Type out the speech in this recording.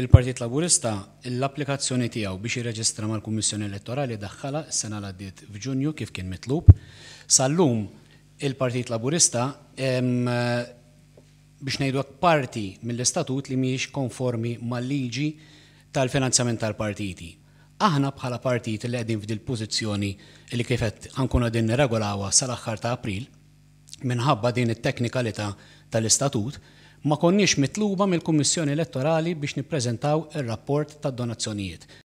Il-Partit Laburista l-applikazzjoni tiegħu biex jirreġistra mal-Kummissjoni Elettorali daħħala s-sena l għaddiet f'Ġunju kif kien mitlub. Sallum il-Partit Laburista biex ngħidu parti mill-istatut li mhijiex konformi mal-liġi tal-finanzjament tal-partiti. Aħna bħala partit li qegħdin f'dil pożizzjoni li kifet ankun qegħdin nirregolawha sal-aħħar ta' April minħabba din it-teknikalità tal-istatut, tal istatut ma konniex mitluba mill-Kummissjoni Elettorali biex nippreżentaw ir-rapport tad-donazzjonijiet.